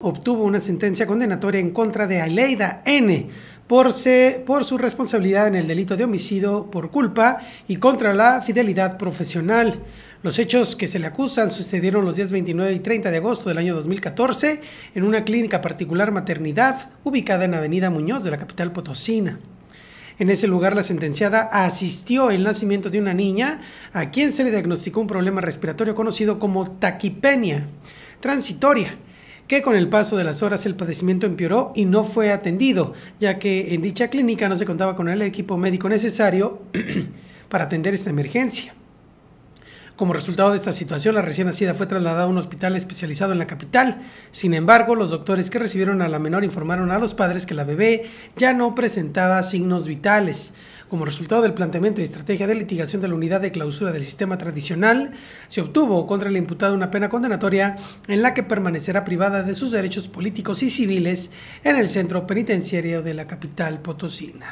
obtuvo una sentencia condenatoria en contra de Aleida N. Por, su responsabilidad en el delito de homicidio por culpa y contra la fidelidad profesional. Los hechos que se le acusan sucedieron los días 29 y 30 de agosto del año 2014 en una clínica particular maternidad ubicada en Avenida Muñoz de la capital potosina. En ese lugar la sentenciada asistió el nacimiento de una niña a quien se le diagnosticó un problema respiratorio conocido como taquipenia transitoria que con el paso de las horas el padecimiento empeoró y no fue atendido, ya que en dicha clínica no se contaba con el equipo médico necesario para atender esta emergencia. Como resultado de esta situación, la recién nacida fue trasladada a un hospital especializado en la capital. Sin embargo, los doctores que recibieron a la menor informaron a los padres que la bebé ya no presentaba signos vitales. Como resultado del planteamiento y estrategia de litigación de la unidad de clausura del sistema tradicional, se obtuvo contra el imputado una pena condenatoria en la que permanecerá privada de sus derechos políticos y civiles en el centro penitenciario de la capital potosina.